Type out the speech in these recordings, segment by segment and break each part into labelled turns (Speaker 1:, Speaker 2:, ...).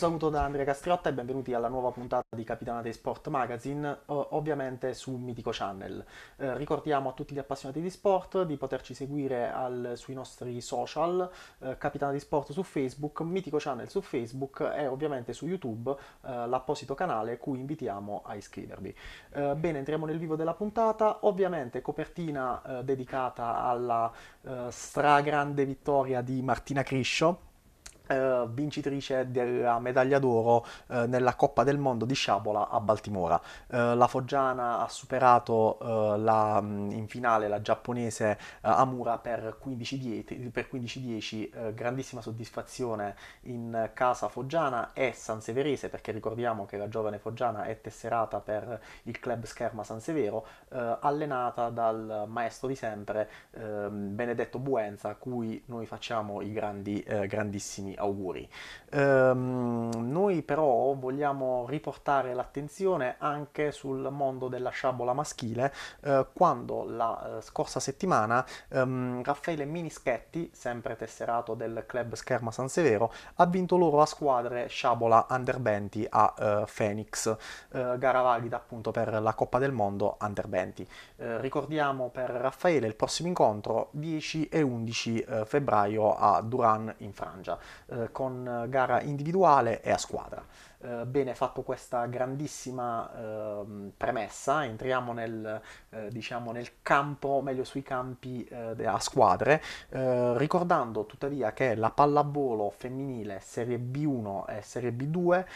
Speaker 1: Un saluto da Andrea Castriotta e benvenuti alla nuova puntata di Capitanate Sport Magazine, ovviamente su Mitico Channel. Eh, ricordiamo a tutti gli appassionati di sport di poterci seguire al, sui nostri social, eh, Capitanate Sport su Facebook, Mitico Channel su Facebook e ovviamente su YouTube eh, l'apposito canale cui invitiamo a iscrivervi. Eh, bene, entriamo nel vivo della puntata, ovviamente copertina eh, dedicata alla eh, stragrande vittoria di Martina Criscio Uh, vincitrice della medaglia d'oro uh, nella Coppa del Mondo di sciabola a Baltimora. Uh, la Foggiana ha superato la, in finale la giapponese Amura per 15-10, per 15-10 grandissima soddisfazione in casa Foggiana e Sanseverese perché ricordiamo che la giovane Foggiana è tesserata per il club Scherma San Severo, allenata dal maestro di sempre ehm, Benedetto Buenza a cui noi facciamo i grandi, grandissimi auguri. Ehm, noi però vogliamo riportare l'attenzione anche sul mondo della sciabola maschile, eh, quando la eh, scorsa settimana ehm, Raffaele Minischetti, sempre tesserato del club Scherma San Severo, ha vinto l'oro a squadre sciabola under 20 a eh, Phoenix, eh, gara valida appunto per la Coppa del Mondo under 20. Eh, ricordiamo per Raffaele il prossimo incontro 10 e 11 eh, febbraio a Duran in Francia eh, con gara individuale e a squadra. Eh, bene, fatto questa grandissima eh, premessa, entriamo nel, eh, diciamo nel campo, meglio sui campi eh, a squadre, eh, ricordando tuttavia che la pallavolo femminile Serie B1 e Serie B2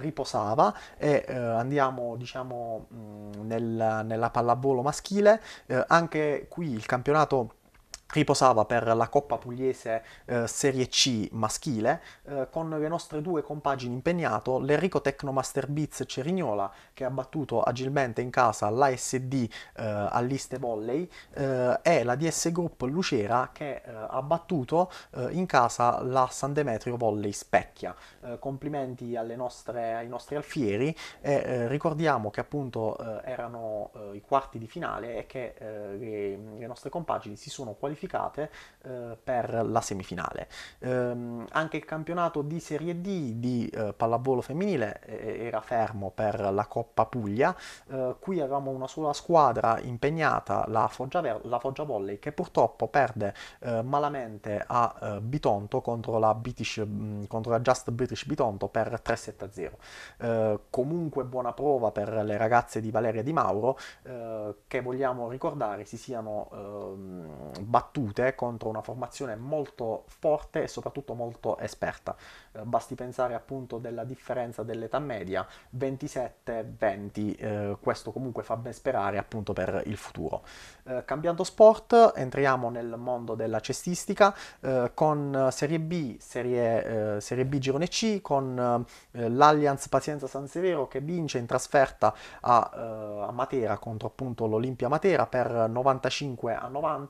Speaker 1: riposava e andiamo diciamo, mh, mm, nel, nella pallavolo maschile, anche qui il campionato riposava per la Coppa Pugliese eh, Serie C maschile, eh, con le nostre due compagini impegnato, l'Enrico Tecno Master Beats Cerignola, che ha battuto agilmente in casa l'ASD eh, all'Iste Volley, eh, e la DS Group Lucera, che eh, ha battuto eh, in casa la San Demetrio Volley Specchia. complimenti nostre, ai nostri alfieri e ricordiamo che appunto erano i quarti di finale e che le, le nostre compagini si sono qualificate qualificate eh, per la semifinale. Ehm, anche il campionato di Serie D di eh, pallavolo femminile eh, era fermo per la Coppa Puglia, eh, qui avevamo una sola squadra impegnata, la Foggia, Ver- la Foggia Volley, che purtroppo perde eh, malamente a eh, Bitonto contro la, British, mh, contro la, Just British Bitonto per 3-7-0. comunque buona prova per le ragazze di Valeria Di Mauro, che vogliamo ricordare si siano ehm, battute battute contro una formazione molto forte e soprattutto molto esperta. Eh, basti pensare appunto della differenza dell'età media, 27-20, eh, questo comunque fa ben sperare appunto per il futuro. Eh, cambiando sport, entriamo nel mondo della cestistica eh, con Serie B, Serie, eh, serie B Girone C, con eh, l'Allianz Pazienza San Severo che vince in trasferta a, a Matera contro appunto l'Olimpia Matera per 95 a 90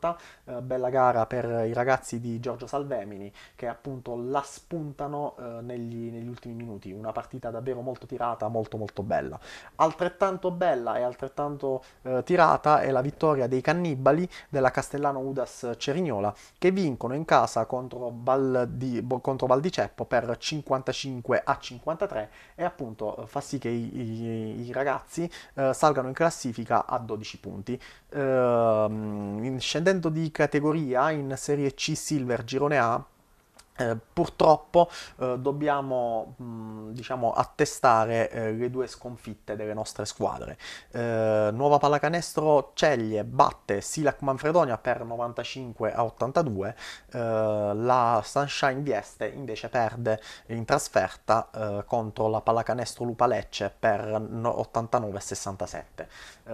Speaker 1: bella gara per i ragazzi di Giorgio Salvemini che appunto la spuntano eh, negli, negli, ultimi minuti, una partita davvero molto tirata, molto molto bella. Altrettanto bella e altrettanto eh, tirata è la vittoria dei cannibali della Castellano Udas Cerignola che vincono in casa contro Val di, contro Val di Ceppo per 55 a 53 e appunto eh, fa sì che i, i, i ragazzi eh, salgano in classifica a 12 punti. Ehm, scendendo di categoria categoria in Serie C Silver Girone A eh, purtroppo eh, dobbiamo mh, mm, diciamo, attestare eh, le due sconfitte delle nostre squadre. Eh, nuova Pallacanestro ceglie, batte Silac Manfredonia per 95 a 82, eh, la Sunshine Vieste invece perde in trasferta eh, contro la Pallacanestro Lupalecce per 89 a 67.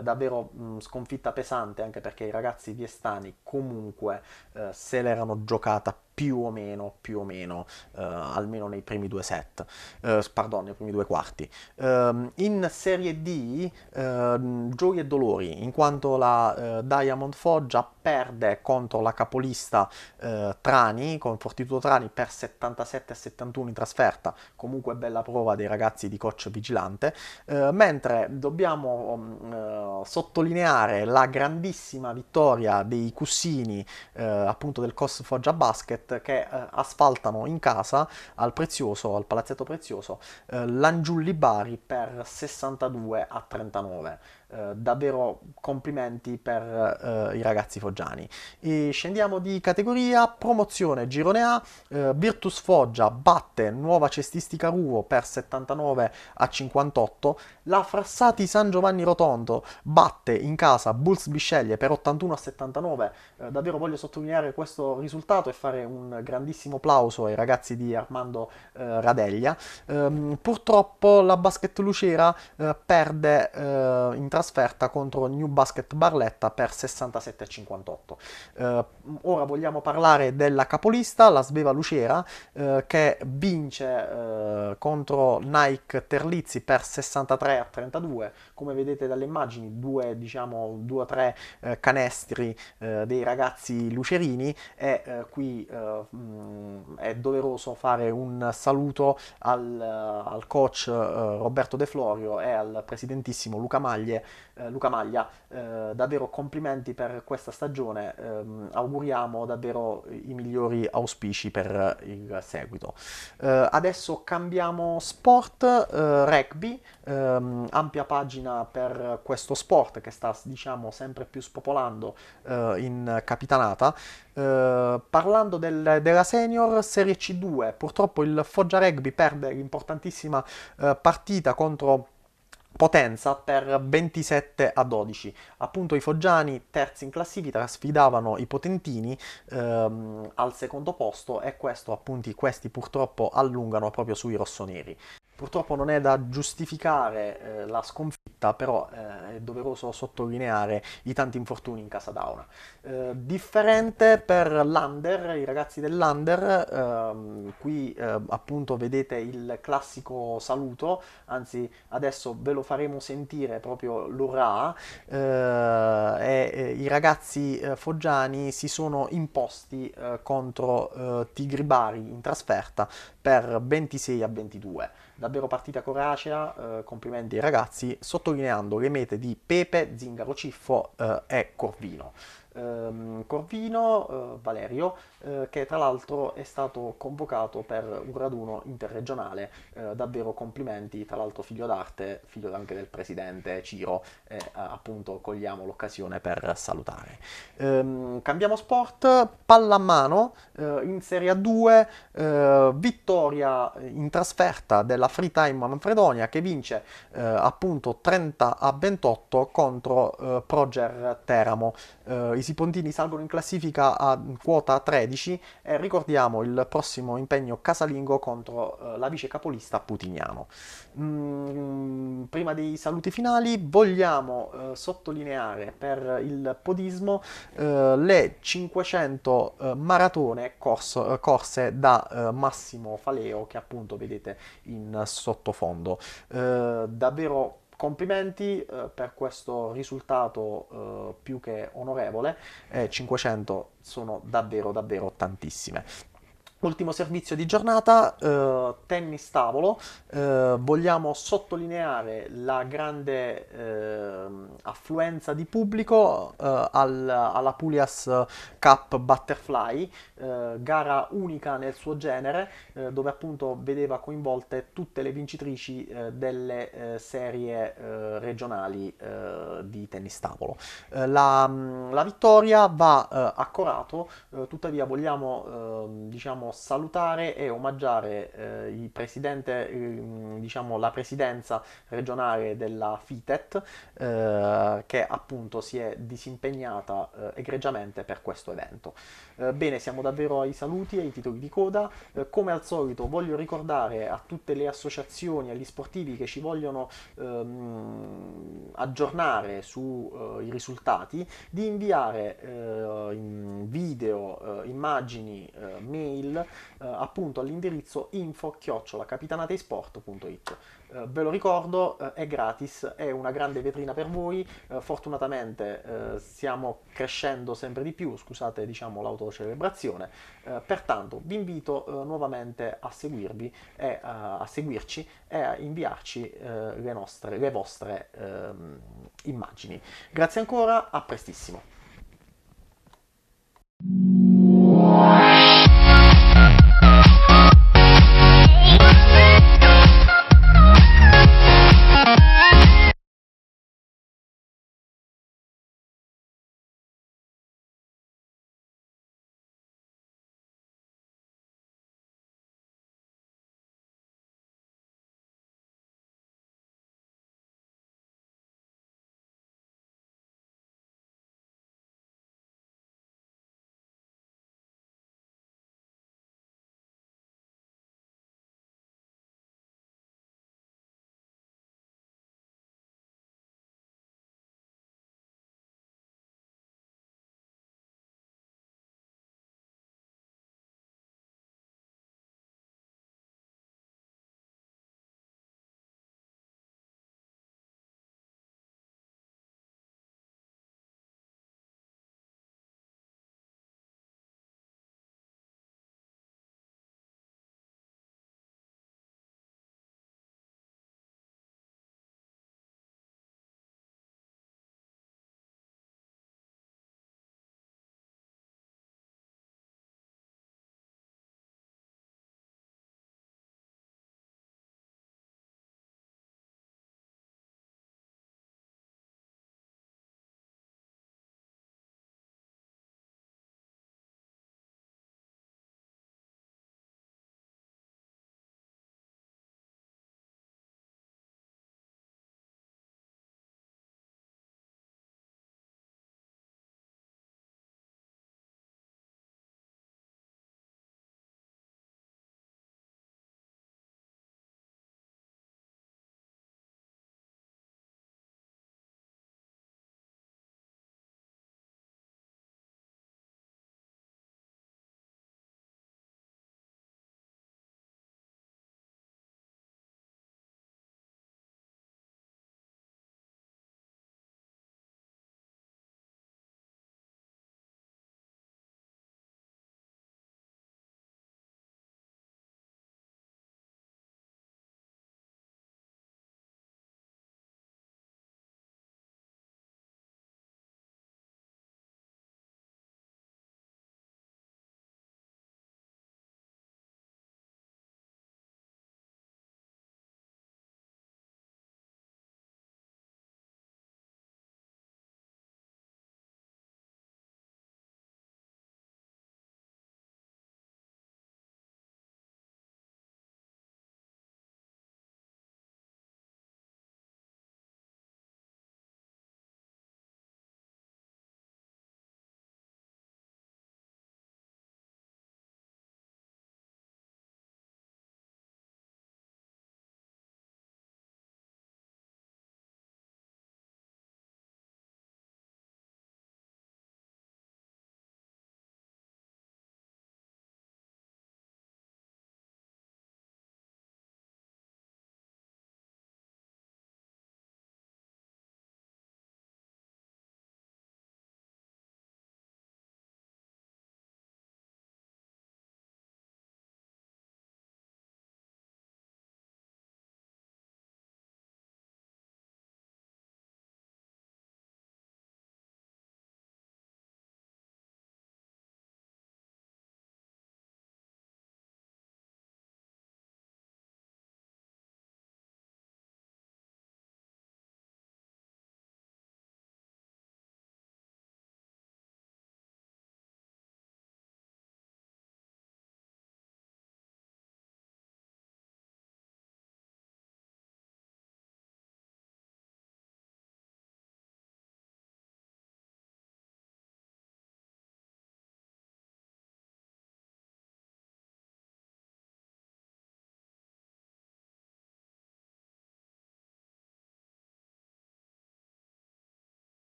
Speaker 1: davvero mh, mm, sconfitta pesante anche perché i ragazzi viestani comunque se l'erano giocata più o meno, più o meno, eh, almeno nei primi due set, eh, pardon, nei primi due quarti. Eh, in Serie D, ehm, gioi e dolori, in quanto la eh, Diamond Foggia perde contro la capolista eh, Trani, con Fortitudo Trani, per 77 a 71 in trasferta, comunque bella prova dei ragazzi di coach vigilante, eh, mentre dobbiamo mm, sottolineare la grandissima vittoria dei Cussini, appunto del Cos Foggia Basket, basket che eh, asfaltano in casa al prezioso, al palazzetto prezioso, eh, Langiulli Bari per 62 a 39. Eh, davvero complimenti per eh, i ragazzi foggiani. E scendiamo di categoria, promozione girone A, eh, Virtus Foggia batte Nuova Cestistica Ruvo per 79 a 58, la Frassati San Giovanni Rotondo batte in casa Bulls Bisceglie per 81 a 79, eh, davvero voglio sottolineare questo risultato e fare un grandissimo applauso ai ragazzi di Armando eh, Radeglia. Ehm, purtroppo la Basket Lucera perde in trasferta trasferta contro New Basket Barletta per 67-58. a Eh, ora vogliamo parlare della capolista, la Sveva Lucera, eh, che vince eh, contro Nike Terlizzi per 63-32. a Come vedete dalle immagini, due, diciamo, due o tre eh, canestri eh, dei ragazzi lucerini e qui mh, mm, è doveroso fare un saluto al, al coach Roberto De Florio e al presidentissimo Luca Maglie eh, Luca Maglia, eh, davvero complimenti per questa stagione, ehm, auguriamo davvero i migliori auspici per il seguito. Eh, adesso cambiamo sport, eh, rugby, ehm, ampia pagina per questo sport che sta diciamo sempre più spopolando eh, in capitanata. Eh, parlando del, della senior Serie C2, purtroppo il Foggia Rugby perde l'importantissima partita contro potenza per 27 a 12. Appunto i foggiani terzi in classifica sfidavano i potentini ehm, al secondo posto e questo, appunti, questi purtroppo allungano proprio sui rossoneri. Purtroppo non è da giustificare eh, la sconfitta, però eh, è doveroso sottolineare i tanti infortuni in casa Dauna. Eh, differente per l'Under, i ragazzi dell'Under, ehm, qui eh, appunto vedete il classico saluto, anzi adesso ve lo faremo sentire proprio l'urrà, eh, e eh, i ragazzi foggiani si sono imposti contro Tigri Bari in trasferta per 26 a 22 davvero partita coracea, eh, complimenti ai ragazzi, sottolineando le mete di Pepe, Zingaro Ciffo eh, e Corvino ehm, Corvino, eh, Valerio, eh, che tra l'altro è stato convocato per un raduno interregionale, eh, davvero complimenti, tra l'altro figlio d'arte, figlio anche del presidente Ciro, e eh, appunto cogliamo l'occasione per salutare. Ehm, cambiamo sport, pallamano eh, in Serie 2, eh, vittoria in trasferta della Free Time Manfredonia che vince appunto 30 a 28 contro Proger Teramo. Eh, i Pontini salgono in classifica a quota 13 e ricordiamo il prossimo impegno casalingo contro eh, la vice capolista Putignano. Mm, prima dei saluti finali vogliamo eh, sottolineare per il podismo eh, le 500 eh, maratone corso, eh, corse da eh, Massimo Faleo che appunto vedete in sottofondo. davvero complimenti eh, per questo risultato eh, più che onorevole, eh, 500 sono davvero davvero tantissime. Ultimo servizio di giornata, eh, tennis tavolo, eh, vogliamo sottolineare la grande eh, affluenza di pubblico eh, al, alla Pulias Cup Butterfly, eh, gara unica nel suo genere, eh, dove appunto vedeva coinvolte tutte le vincitrici delle serie regionali di tennis tavolo. la, la vittoria va a Corato, tuttavia vogliamo ehm, diciamo salutare e omaggiare eh, ehm, diciamo, la presidenza regionale della FITET eh, che appunto si è disimpegnata eh, egregiamente per questo evento. Eh, bene, siamo davvero ai saluti, e ai titoli di coda. Eh, come al solito voglio ricordare a tutte le associazioni, agli sportivi che ci vogliono ehm, aggiornare sui eh, risultati di inviare in video, immagini, mail eh, appunto all'indirizzo info-capitanatesporto.it. Eh, ve lo ricordo, eh, è gratis, è una grande vetrina per voi, eh, fortunatamente eh, stiamo crescendo sempre di più, scusate diciamo l'autocelebrazione, eh, pertanto vi invito nuovamente a seguirvi e a seguirci e a inviarci le, nostre, le vostre ehm, immagini. Grazie ancora, a prestissimo. Wow.